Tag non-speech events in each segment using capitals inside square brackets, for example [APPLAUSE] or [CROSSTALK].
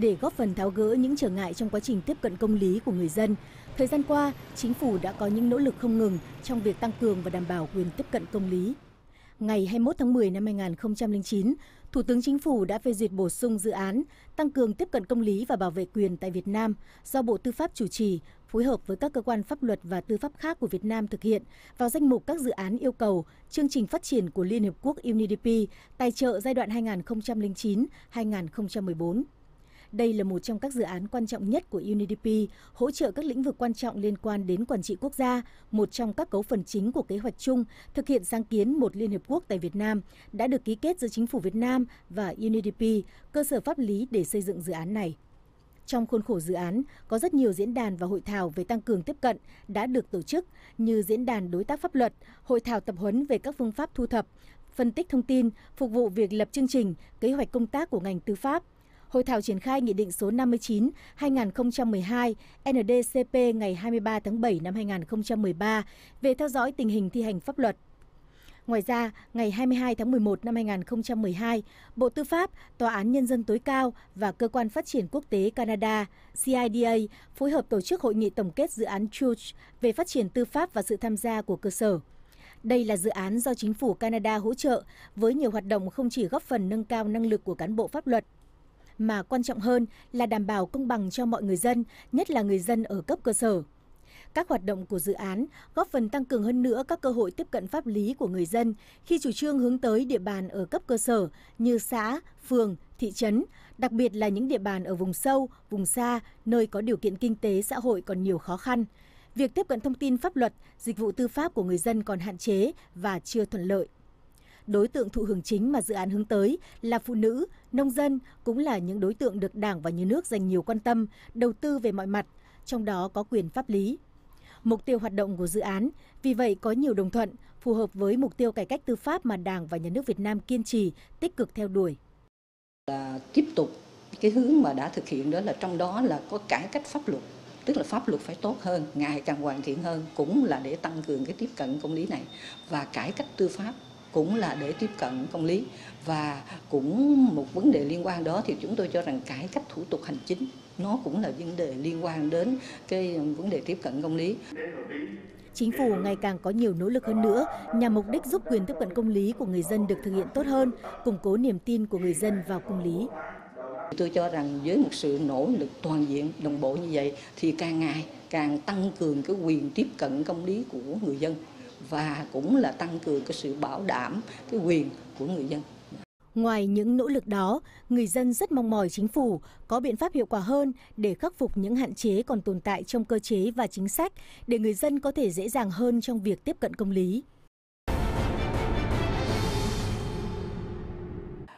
để góp phần tháo gỡ những trở ngại trong quá trình tiếp cận công lý của người dân. Thời gian qua, chính phủ đã có những nỗ lực không ngừng trong việc tăng cường và đảm bảo quyền tiếp cận công lý. Ngày 21 tháng 10 năm 2009, Thủ tướng Chính phủ đã phê duyệt bổ sung dự án tăng cường tiếp cận công lý và bảo vệ quyền tại Việt Nam do Bộ Tư pháp chủ trì, phối hợp với các cơ quan pháp luật và tư pháp khác của Việt Nam thực hiện vào danh mục các dự án yêu cầu chương trình phát triển của Liên Hiệp Quốc UNDP tài trợ giai đoạn 2009-2014. Đây là một trong các dự án quan trọng nhất của UNDP, hỗ trợ các lĩnh vực quan trọng liên quan đến quản trị quốc gia, một trong các cấu phần chính của kế hoạch chung thực hiện sáng kiến một Liên Hiệp Quốc tại Việt Nam, đã được ký kết giữa chính phủ Việt Nam và UNDP, cơ sở pháp lý để xây dựng dự án này. Trong khuôn khổ dự án, có rất nhiều diễn đàn và hội thảo về tăng cường tiếp cận đã được tổ chức như diễn đàn đối tác pháp luật, hội thảo tập huấn về các phương pháp thu thập, phân tích thông tin, phục vụ việc lập chương trình, kế hoạch công tác của ngành tư pháp, Hội thảo triển khai Nghị định số 59-2012 NDCP ngày 23 tháng 7 năm 2013 về theo dõi tình hình thi hành pháp luật Ngoài ra, ngày 22 tháng 11 năm 2012, Bộ Tư pháp, Tòa án Nhân dân tối cao và Cơ quan Phát triển Quốc tế Canada CIDA phối hợp tổ chức hội nghị tổng kết dự án Church về phát triển tư pháp và sự tham gia của cơ sở. Đây là dự án do chính phủ Canada hỗ trợ với nhiều hoạt động không chỉ góp phần nâng cao năng lực của cán bộ pháp luật mà quan trọng hơn là đảm bảo công bằng cho mọi người dân, nhất là người dân ở cấp cơ sở. Các hoạt động của dự án góp phần tăng cường hơn nữa các cơ hội tiếp cận pháp lý của người dân khi chủ trương hướng tới địa bàn ở cấp cơ sở như xã, phường, thị trấn, đặc biệt là những địa bàn ở vùng sâu, vùng xa, nơi có điều kiện kinh tế xã hội còn nhiều khó khăn. Việc tiếp cận thông tin pháp luật, dịch vụ tư pháp của người dân còn hạn chế và chưa thuận lợi đối tượng thụ hưởng chính mà dự án hướng tới là phụ nữ, nông dân cũng là những đối tượng được Đảng và Nhà nước dành nhiều quan tâm, đầu tư về mọi mặt, trong đó có quyền pháp lý. Mục tiêu hoạt động của dự án vì vậy có nhiều đồng thuận, phù hợp với mục tiêu cải cách tư pháp mà Đảng và Nhà nước Việt Nam kiên trì, tích cực theo đuổi. Là tiếp tục cái hướng mà đã thực hiện đó là trong đó là có cải cách pháp luật tức là pháp luật phải tốt hơn, ngày càng hoàn thiện hơn cũng là để tăng cường cái tiếp cận công lý này và cải cách tư pháp cũng là để tiếp cận công lý và cũng một vấn đề liên quan đó thì chúng tôi cho rằng cải cách thủ tục hành chính nó cũng là vấn đề liên quan đến cái vấn đề tiếp cận công lý chính phủ ngày càng có nhiều nỗ lực hơn nữa nhằm mục đích giúp quyền tiếp cận công lý của người dân được thực hiện tốt hơn, củng cố niềm tin của người dân vào công lý. Tôi cho rằng với một sự nỗ lực toàn diện, đồng bộ như vậy thì càng ngày càng tăng cường cái quyền tiếp cận công lý của người dân và cũng là tăng cường cái sự bảo đảm cái quyền của người dân. Ngoài những nỗ lực đó, người dân rất mong mỏi chính phủ có biện pháp hiệu quả hơn để khắc phục những hạn chế còn tồn tại trong cơ chế và chính sách để người dân có thể dễ dàng hơn trong việc tiếp cận công lý.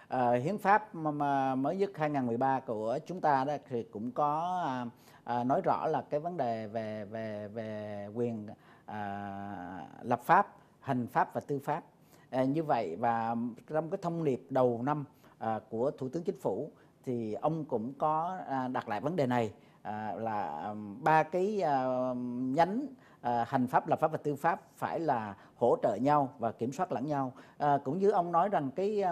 À, hiến pháp mà, mà mới dứt 2013 của chúng ta đó thì cũng có à, à, nói rõ là cái vấn đề về về về quyền À, lập pháp hành pháp và tư pháp à, như vậy và trong cái thông điệp đầu năm à, của thủ tướng chính phủ thì ông cũng có à, đặt lại vấn đề này à, là à, ba cái à, nhánh à, hành pháp lập pháp và tư pháp phải là hỗ trợ nhau và kiểm soát lẫn nhau à, cũng như ông nói rằng cái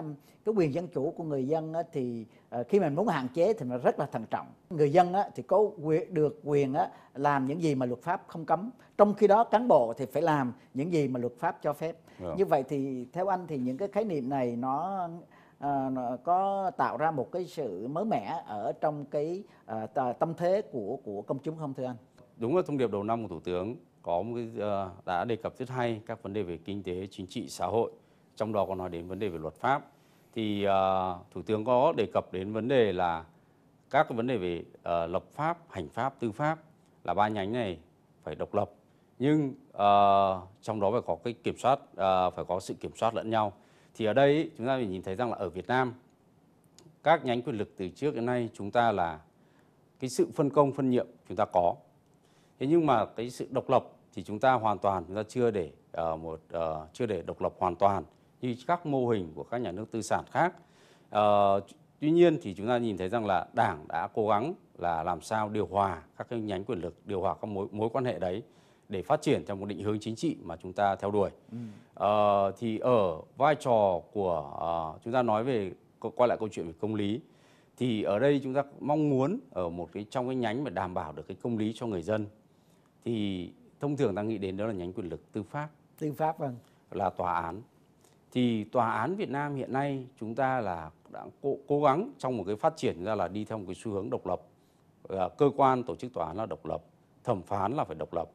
cái quyền dân chủ của người dân á, thì à, khi mình muốn hạn chế thì nó rất là thận trọng người dân á, thì có quyền, được quyền á, làm những gì mà luật pháp không cấm trong khi đó cán bộ thì phải làm những gì mà luật pháp cho phép yeah. Dạ. như vậy thì theo anh thì những cái khái niệm này nó À, nó có tạo ra một cái sự mới mẻ ở trong cái à, tâm thế của của công chúng không thưa anh? Đúng là thông điệp đầu năm của thủ tướng có một cái, ờ, đã đề cập rất hay các vấn đề về kinh tế, chính trị, xã hội, trong đó có nói đến vấn đề về luật pháp. Thì uh, Thủ tướng có đề cập đến vấn đề là các cái vấn đề về uh, lập pháp, hành pháp, tư pháp là ba nhánh này phải độc lập. Nhưng uh, trong đó phải có cái kiểm soát, uh, phải có sự kiểm soát lẫn nhau. Thì ở đây chúng ta phải nhìn thấy rằng là ở Việt Nam các nhánh quyền lực từ trước đến nay chúng ta là cái sự phân công phân nhiệm chúng ta có thế nhưng mà cái sự độc lập thì chúng ta hoàn toàn chúng ta chưa để uh, một uh, chưa để độc lập hoàn toàn như các mô hình của các nhà nước tư sản khác. Uh, tuy nhiên thì chúng ta nhìn thấy rằng là Đảng đã cố gắng là làm sao điều hòa các cái nhánh quyền lực, điều hòa các mối mối quan hệ đấy để phát triển theo một định hướng chính trị mà chúng ta theo đuổi. Uh, thì ở vai trò của uh, chúng ta nói về quay lại câu chuyện về công lý thì ở đây chúng ta mong muốn ở một cái trong cái nhánh mà đảm bảo được cái công lý cho người dân thì thông thường ta nghĩ đến đó là nhánh quyền lực tư pháp tư pháp vâng là tòa án thì tòa án Việt Nam hiện nay chúng ta là đã cố, cố gắng trong một cái phát triển ra là đi theo một cái xu hướng độc lập cơ quan tổ chức tòa án là độc lập thẩm phán là phải độc lập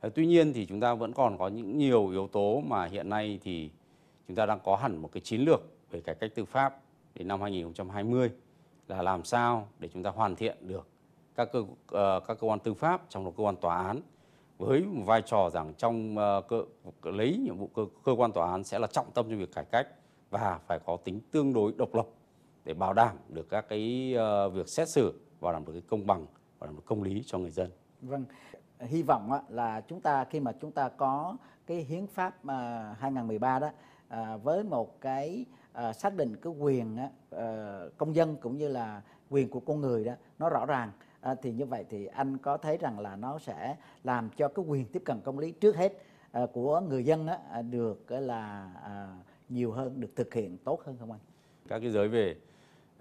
ờ, tuy nhiên thì chúng ta vẫn còn có những nhiều yếu tố mà hiện nay thì chúng ta đang có hẳn một cái chiến lược về cải cách tư pháp đến năm 2020 là làm sao để chúng ta hoàn thiện được các cơ ờ, các cơ quan tư pháp trong đó cơ quan tòa án với một vai trò rằng trong ờ, cơ, lấy nhiệm vụ cơ, cơ quan tòa án sẽ là trọng tâm trong việc cải cách và phải có tính tương đối độc lập để bảo đảm được các cái ờ, việc xét xử và làm được cái công bằng và làm được công lý cho người dân. Vâng, hy vọng là chúng ta khi mà chúng ta có cái hiến pháp 2013 ờ, đó với một cái xác định cái quyền công dân cũng như là quyền của con người đó nó rõ ràng à, thì như vậy thì anh có thấy rằng là nó sẽ làm cho cái quyền tiếp cận công lý trước hết à, của người dân á, à, được là à, nhiều hơn được thực hiện tốt hơn không anh các cái giới về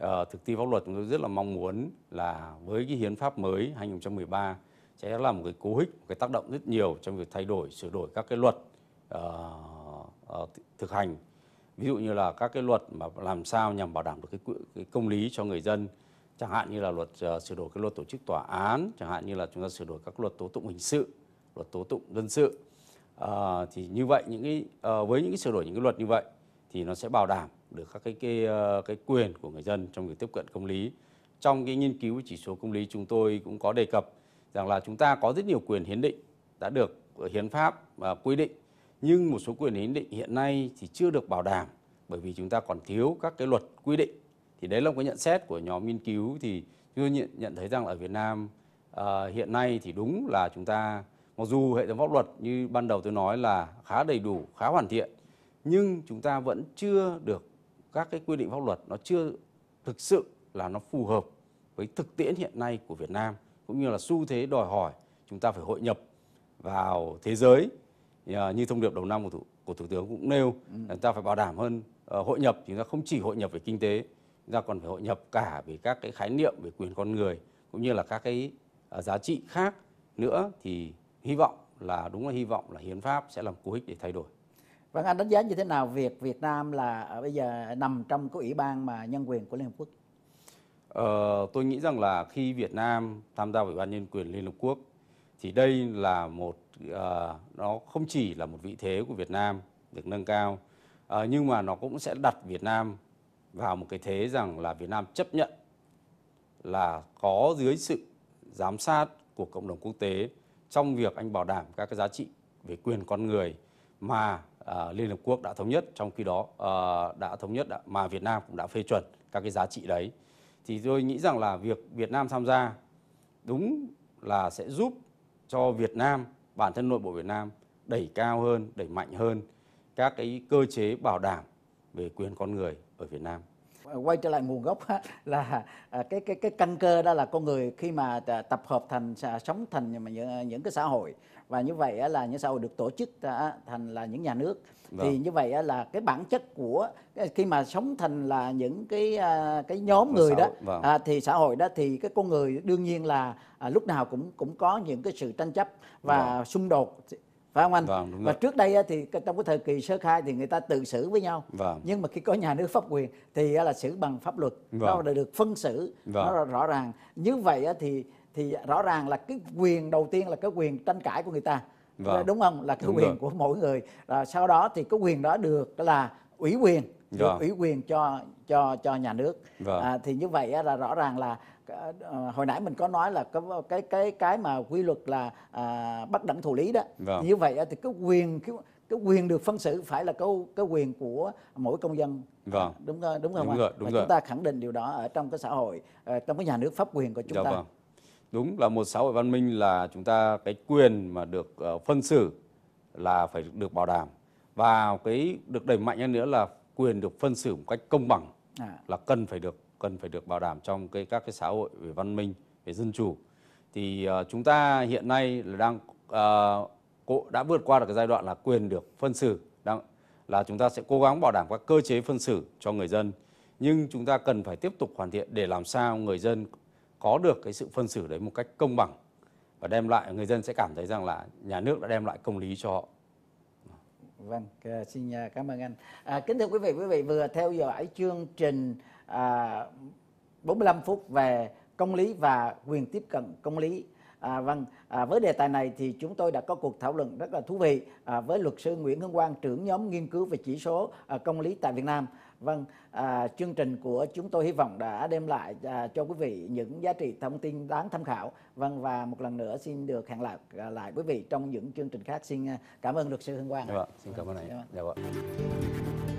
uh, thực thi pháp luật chúng tôi rất là mong muốn là với cái hiến pháp mới 2013 sẽ là một cái cú hích một cái tác động rất nhiều trong việc thay đổi sửa đổi các cái luật uh, uh, thực hành ví dụ như là các cái luật mà làm sao nhằm bảo đảm được cái, cái công lý cho người dân chẳng hạn như là luật uh, sửa đổi cái luật tổ chức tòa án chẳng hạn như là chúng ta sửa đổi các luật tố tụng hình sự luật tố tụng dân sự uh, thì như vậy những cái uh, với những cái sửa đổi những cái luật như vậy thì nó sẽ bảo đảm được các cái cái, uh, cái quyền của người dân trong việc tiếp cận công lý trong cái nghiên cứu chỉ số công lý chúng tôi cũng có đề cập rằng là chúng ta có rất nhiều quyền hiến định đã được hiến pháp và quy định nhưng một số quyền hiến định hiện nay thì chưa được bảo đảm bởi vì chúng ta còn thiếu các cái luật quy định thì đấy là một cái nhận xét của nhóm nghiên cứu thì chúng tôi nhận, nhận thấy rằng ở Việt Nam uh, hiện nay thì đúng là chúng ta mặc dù hệ thống pháp luật như ban đầu tôi nói là khá đầy đủ khá hoàn thiện nhưng chúng ta vẫn chưa được các cái quy định pháp luật nó chưa thực sự là nó phù hợp với thực tiễn hiện nay của Việt Nam cũng như là xu thế đòi hỏi chúng ta phải hội nhập vào thế giới à, như thông điệp đầu năm của thủ, của thủ tướng cũng nêu ừ. là chúng ta phải bảo đảm hơn ờ, hội nhập chúng ta không chỉ hội nhập về kinh tế ra còn phải hội nhập cả về các cái khái niệm về quyền con người cũng như là các cái à, giá trị khác nữa thì hy vọng là đúng là hy vọng là hiến pháp sẽ làm cú hích để thay đổi. Vâng anh đánh giá như thế nào việc Việt Nam là à, bây giờ nằm trong cái ủy ban mà nhân quyền của Liên Hợp Quốc? Ờ, tôi nghĩ rằng là khi Việt Nam tham gia ủy ban nhân quyền Liên Hợp Quốc thì đây là một uh, nó không chỉ là một vị thế của Việt Nam được nâng cao uh, nhưng mà nó cũng sẽ đặt Việt Nam vào một cái thế rằng là Việt Nam chấp nhận là có dưới sự giám sát của cộng đồng quốc tế trong việc anh bảo đảm các cái giá trị về quyền con người mà à, Liên Hợp Quốc đã thống nhất trong khi đó à, đã thống nhất đã, mà Việt Nam cũng đã phê chuẩn các cái giá trị đấy thì tôi nghĩ rằng là việc Việt Nam tham gia đúng là sẽ giúp cho Việt Nam bản thân nội bộ Việt Nam đẩy cao hơn đẩy mạnh hơn các cái cơ chế bảo đảm về quyền con người ở Việt Nam ờ, quay trở lại nguồn gốc [LAUGHS] là à, cái cái cái căn cơ đó là con người khi mà tập hợp thành sống thành những những cái xã hội và như vậy là những xã hội được tổ chức à, thành là những nhà nước vâng. thì như vậy là cái bản chất của khi mà sống thành là những cái à, cái nhóm vâng. người đó vâng. thì xã hội đó thì cái con người đương nhiên là lúc nào cũng cũng có những cái sự tranh chấp và vâng. xung đột phải không anh vâng, đúng và rồi. trước đây thì trong cái thời kỳ sơ khai thì người ta tự xử với nhau vâng. nhưng mà khi có nhà nước pháp quyền thì là xử bằng pháp luật vâng. nó được phân xử vâng. nó rõ ràng như vậy thì thì rõ ràng là cái quyền đầu tiên là cái quyền tranh cãi của người ta vâng. đúng không là cái đúng quyền rồi. của mỗi người à, sau đó thì cái quyền đó được là ủy quyền được ủy quyền cho cho cho nhà nước à, thì như vậy là rõ ràng là ờ, hồi nãy mình có nói là cái cái cái mà quy luật là à, bất đẳng thụ lý đó yeah. như vậy thì cái quyền cái, cái quyền được phân xử phải là cái cái quyền của mỗi công dân vâng. đúng không đúng không đúng rồi, đúng rồi. chúng ta khẳng định điều đó ở trong cái xã hội ờ, trong cái nhà nước pháp quyền của chúng dạ, ta vâng. đúng là một xã hội văn minh là chúng ta cái quyền mà được ờ, phân xử là phải được bảo đảm và cái được đẩy mạnh hơn nữa là quyền được phân xử một cách công bằng à. là cần phải được cần phải được bảo đảm trong cái các cái xã hội về văn minh về dân chủ thì uh, chúng ta hiện nay là đang uh, đã vượt qua được cái giai đoạn là quyền được phân xử đang là chúng ta sẽ cố gắng bảo đảm các cơ chế phân xử cho người dân nhưng chúng ta cần phải tiếp tục hoàn thiện để làm sao người dân có được cái sự phân xử đấy một cách công bằng và đem lại người dân sẽ cảm thấy rằng là nhà nước đã đem lại công lý cho họ vâng ờ, xin ờ, cảm ơn anh à, kính thưa quý vị quý vị vừa theo dõi chương trình à, 45 phút về công lý và quyền tiếp cận công lý À, vâng, à, với đề tài này thì chúng tôi đã có cuộc thảo luận rất là thú vị à, với luật sư Nguyễn Hưng Quang, trưởng nhóm nghiên cứu về chỉ số à, công lý tại Việt Nam. Vâng, à, chương trình của chúng tôi hy vọng đã đem lại à, cho quý vị những giá trị thông tin đáng tham khảo. Vâng và một lần nữa xin được hẹn lại à, lại quý vị trong những chương trình khác. Xin à, cảm ơn luật sư Hưng Quang. Dạ, vâng, xin cảm ơn anh. Dạ. Vâng. Dạ. Vâng.